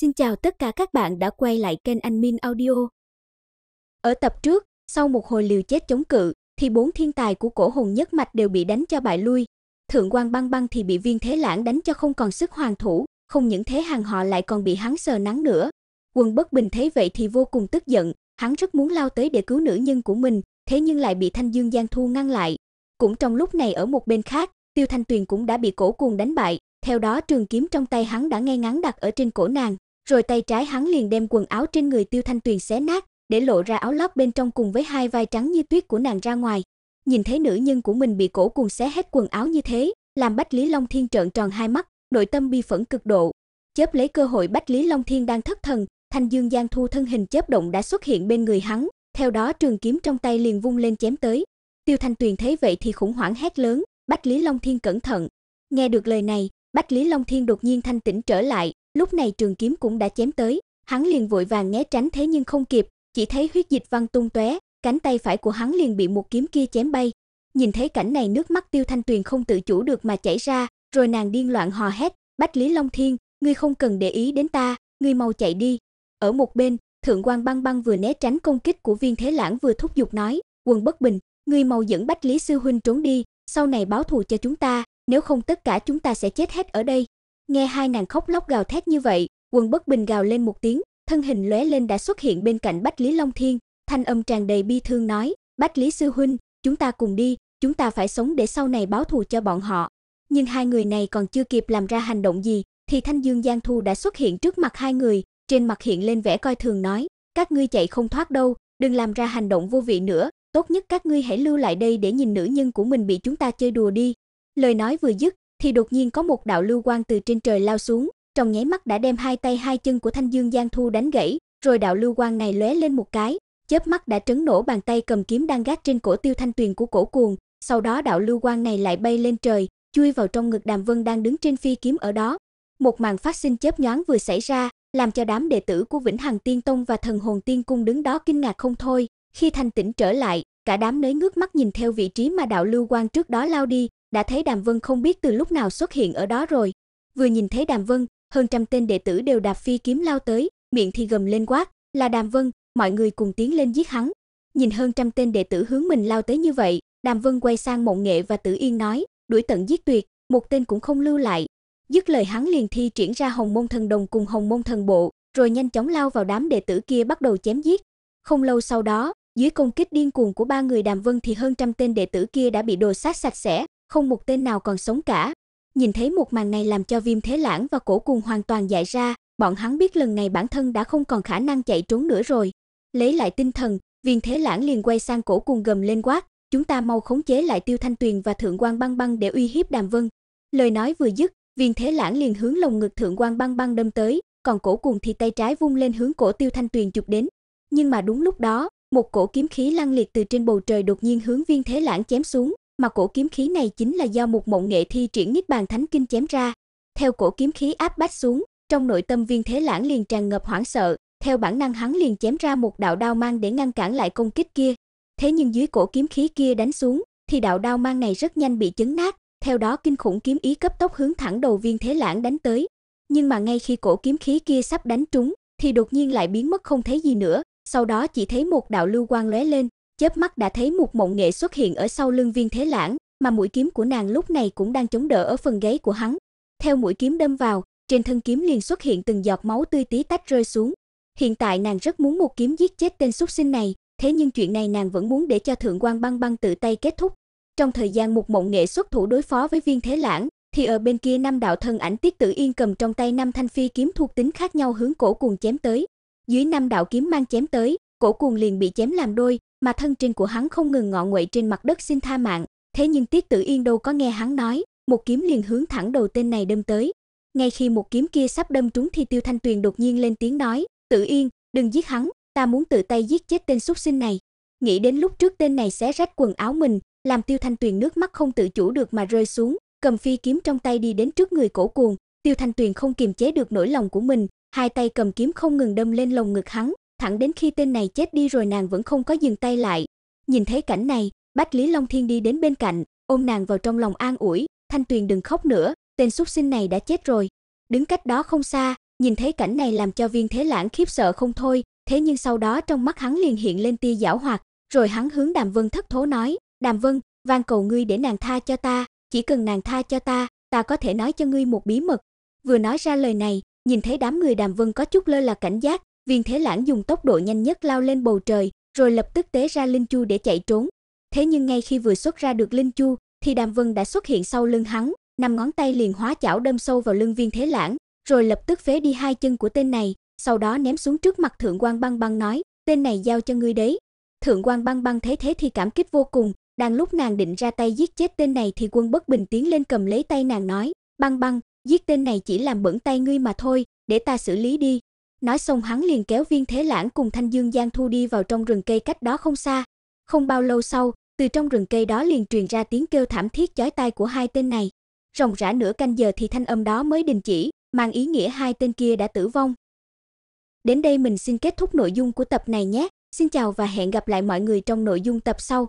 Xin chào tất cả các bạn đã quay lại kênh Anh Min Audio. Ở tập trước, sau một hồi liều chết chống cự, thì bốn thiên tài của cổ hồn nhất mạch đều bị đánh cho bại lui. Thượng quan băng băng thì bị viên thế lãng đánh cho không còn sức hoàn thủ, không những thế hàng họ lại còn bị hắn sờ nắng nữa. Quân bất bình thấy vậy thì vô cùng tức giận, hắn rất muốn lao tới để cứu nữ nhân của mình, thế nhưng lại bị Thanh Dương Giang Thu ngăn lại. Cũng trong lúc này ở một bên khác, Tiêu Thanh Tuyền cũng đã bị cổ cuồng đánh bại, theo đó trường kiếm trong tay hắn đã ngay ngắn đặt ở trên cổ nàng rồi tay trái hắn liền đem quần áo trên người Tiêu Thanh Tuyền xé nát, để lộ ra áo lót bên trong cùng với hai vai trắng như tuyết của nàng ra ngoài. Nhìn thấy nữ nhân của mình bị cổ cuồng xé hết quần áo như thế, làm Bách Lý Long Thiên trợn tròn hai mắt, nội tâm bi phẫn cực độ. Chớp lấy cơ hội Bách Lý Long Thiên đang thất thần, Thanh Dương Giang Thu thân hình chớp động đã xuất hiện bên người hắn, theo đó trường kiếm trong tay liền vung lên chém tới. Tiêu Thanh Tuyền thấy vậy thì khủng hoảng hét lớn, "Bách Lý Long Thiên cẩn thận." Nghe được lời này, Bách Lý Long Thiên đột nhiên thanh tĩnh trở lại, Lúc này trường kiếm cũng đã chém tới, hắn liền vội vàng né tránh thế nhưng không kịp, chỉ thấy huyết dịch văng tung tóe, cánh tay phải của hắn liền bị một kiếm kia chém bay. Nhìn thấy cảnh này nước mắt Tiêu Thanh Tuyền không tự chủ được mà chảy ra, rồi nàng điên loạn hò hét, "Bách Lý Long Thiên, ngươi không cần để ý đến ta, ngươi mau chạy đi." Ở một bên, Thượng quan Băng Băng vừa né tránh công kích của Viên Thế Lãng vừa thúc giục nói, "Quần bất bình, ngươi mau dẫn Bách Lý sư huynh trốn đi, sau này báo thù cho chúng ta, nếu không tất cả chúng ta sẽ chết hết ở đây." Nghe hai nàng khóc lóc gào thét như vậy, Quân Bất Bình gào lên một tiếng, thân hình lóe lên đã xuất hiện bên cạnh Bách Lý Long Thiên, thanh âm tràn đầy bi thương nói: "Bách Lý sư huynh, chúng ta cùng đi, chúng ta phải sống để sau này báo thù cho bọn họ." Nhưng hai người này còn chưa kịp làm ra hành động gì, thì Thanh Dương Giang Thu đã xuất hiện trước mặt hai người, trên mặt hiện lên vẻ coi thường nói: "Các ngươi chạy không thoát đâu, đừng làm ra hành động vô vị nữa, tốt nhất các ngươi hãy lưu lại đây để nhìn nữ nhân của mình bị chúng ta chơi đùa đi." Lời nói vừa dứt, thì đột nhiên có một đạo lưu quang từ trên trời lao xuống, trong nháy mắt đã đem hai tay hai chân của Thanh Dương Giang Thu đánh gãy, rồi đạo lưu quang này lóe lên một cái, chớp mắt đã trấn nổ bàn tay cầm kiếm đang gác trên cổ Tiêu Thanh Tuyền của cổ cuồng, sau đó đạo lưu quang này lại bay lên trời, chui vào trong ngực Đàm Vân đang đứng trên phi kiếm ở đó. Một màn phát sinh chớp nhoáng vừa xảy ra, làm cho đám đệ tử của Vĩnh Hằng Tiên Tông và Thần Hồn Tiên Cung đứng đó kinh ngạc không thôi. Khi thanh tĩnh trở lại, cả đám nới ngước mắt nhìn theo vị trí mà đạo lưu quang trước đó lao đi, đã thấy Đàm Vân không biết từ lúc nào xuất hiện ở đó rồi. Vừa nhìn thấy Đàm Vân, hơn trăm tên đệ tử đều đạp phi kiếm lao tới, miệng thì gầm lên quát, là Đàm Vân, mọi người cùng tiến lên giết hắn. Nhìn hơn trăm tên đệ tử hướng mình lao tới như vậy, Đàm Vân quay sang Mộng Nghệ và Tử Yên nói, đuổi tận giết tuyệt, một tên cũng không lưu lại. Dứt lời hắn liền thi triển ra Hồng Môn Thần Đồng cùng Hồng Môn Thần Bộ, rồi nhanh chóng lao vào đám đệ tử kia bắt đầu chém giết. Không lâu sau đó, dưới công kích điên cuồng của ba người Đàm Vân thì hơn trăm tên đệ tử kia đã bị đồ sát sạch sẽ, không một tên nào còn sống cả. Nhìn thấy một màn này làm cho Viêm Thế Lãng và Cổ Cùng hoàn toàn giải ra, bọn hắn biết lần này bản thân đã không còn khả năng chạy trốn nữa rồi. Lấy lại tinh thần, Viêm Thế Lãng liền quay sang Cổ Cùng gầm lên quát, "Chúng ta mau khống chế lại Tiêu Thanh Tuyền và Thượng quan Băng Băng để uy hiếp Đàm Vân." Lời nói vừa dứt, Viêm Thế Lãng liền hướng lồng ngực Thượng quan Băng Băng đâm tới, còn Cổ Cùng thì tay trái vung lên hướng cổ Tiêu Thanh Tuyền chụp đến. Nhưng mà đúng lúc đó, một cổ kiếm khí lăng liệt từ trên bầu trời đột nhiên hướng Viên Thế Lãng chém xuống, mà cổ kiếm khí này chính là do một mộng nghệ thi triển Niết Bàn Thánh Kinh chém ra. Theo cổ kiếm khí áp bách xuống, trong nội tâm Viên Thế Lãng liền tràn ngập hoảng sợ, theo bản năng hắn liền chém ra một đạo đao mang để ngăn cản lại công kích kia. Thế nhưng dưới cổ kiếm khí kia đánh xuống, thì đạo đao mang này rất nhanh bị chấn nát, theo đó kinh khủng kiếm ý cấp tốc hướng thẳng đầu Viên Thế Lãng đánh tới. Nhưng mà ngay khi cổ kiếm khí kia sắp đánh trúng, thì đột nhiên lại biến mất không thấy gì nữa, sau đó chỉ thấy một đạo lưu quang lóe lên, chớp mắt đã thấy một mộng nghệ xuất hiện ở sau lưng viên thế lãng, mà mũi kiếm của nàng lúc này cũng đang chống đỡ ở phần gáy của hắn. Theo mũi kiếm đâm vào, trên thân kiếm liền xuất hiện từng giọt máu tươi tí tách rơi xuống. Hiện tại nàng rất muốn một kiếm giết chết tên xuất sinh này, thế nhưng chuyện này nàng vẫn muốn để cho thượng quan băng băng tự tay kết thúc. Trong thời gian một mộng nghệ xuất thủ đối phó với viên thế lãng, thì ở bên kia năm đạo thân ảnh Tiết Tử Yên cầm trong tay năm thanh phi kiếm thuộc tính khác nhau hướng cổ cuồng chém tới. Dưới năm đạo kiếm mang chém tới, cổ cuồng liền bị chém làm đôi, mà thân trên của hắn không ngừng ngọ nguậy trên mặt đất xin tha mạng, thế nhưng Tiết Tử Yên đâu có nghe hắn nói, một kiếm liền hướng thẳng đầu tên này đâm tới. Ngay khi một kiếm kia sắp đâm trúng thì Tiêu Thanh Tuyền đột nhiên lên tiếng nói, "Tử Yên, đừng giết hắn, ta muốn tự tay giết chết tên súc sinh này." Nghĩ đến lúc trước tên này xé rách quần áo mình, làm Tiêu Thanh Tuyền nước mắt không tự chủ được mà rơi xuống, cầm phi kiếm trong tay đi đến trước người cổ cuồng, Tiêu Thanh Tuyền không kiềm chế được nỗi lòng của mình, hai tay cầm kiếm không ngừng đâm lên lồng ngực hắn, Thẳng đến khi tên này chết đi rồi nàng vẫn không có dừng tay lại. Nhìn thấy cảnh này, Bách Lý Long Thiên đi đến bên cạnh, ôm nàng vào trong lòng an ủi, "Thanh Tuyền đừng khóc nữa, tên xuất sinh này đã chết rồi." Đứng cách đó không xa, nhìn thấy cảnh này làm cho Viên Thế Lãng khiếp sợ không thôi, thế nhưng sau đó trong mắt hắn liền hiện lên tia giảo hoạt, rồi hắn hướng Đàm Vân thất thố nói, "Đàm Vân, van cầu ngươi để nàng tha cho ta, chỉ cần nàng tha cho ta, ta có thể nói cho ngươi một bí mật." Vừa nói ra lời này, nhìn thấy đám người Đàm Vân có chút lơ là cảnh giác, Viên Thế Lãng dùng tốc độ nhanh nhất lao lên bầu trời, rồi lập tức tế ra linh chu để chạy trốn. Thế nhưng ngay khi vừa xuất ra được linh chu, thì Đàm Vân đã xuất hiện sau lưng hắn, năm ngón tay liền hóa chảo đâm sâu vào lưng Viên Thế Lãng, rồi lập tức phế đi hai chân của tên này, sau đó ném xuống trước mặt Thượng quan Băng Băng nói, "Tên này giao cho ngươi đấy." Thượng quan Băng Băng thế thế thì cảm kích vô cùng, đang lúc nàng định ra tay giết chết tên này thì Quân Bất Bình tiến lên cầm lấy tay nàng nói, "Băng Băng, giết tên này chỉ làm bẩn tay ngươi mà thôi, để ta xử lý đi, Nói xong hắn liền kéo viên thế lãng cùng thanh dương giang thu đi vào trong rừng cây cách đó không xa. Không bao lâu sau, từ trong rừng cây đó liền truyền ra tiếng kêu thảm thiết chói tai của hai tên này. rồng rã nửa canh giờ thì thanh âm đó mới đình chỉ, mang ý nghĩa hai tên kia đã tử vong. Đến đây mình xin kết thúc nội dung của tập này nhé. Xin chào và hẹn gặp lại mọi người trong nội dung tập sau.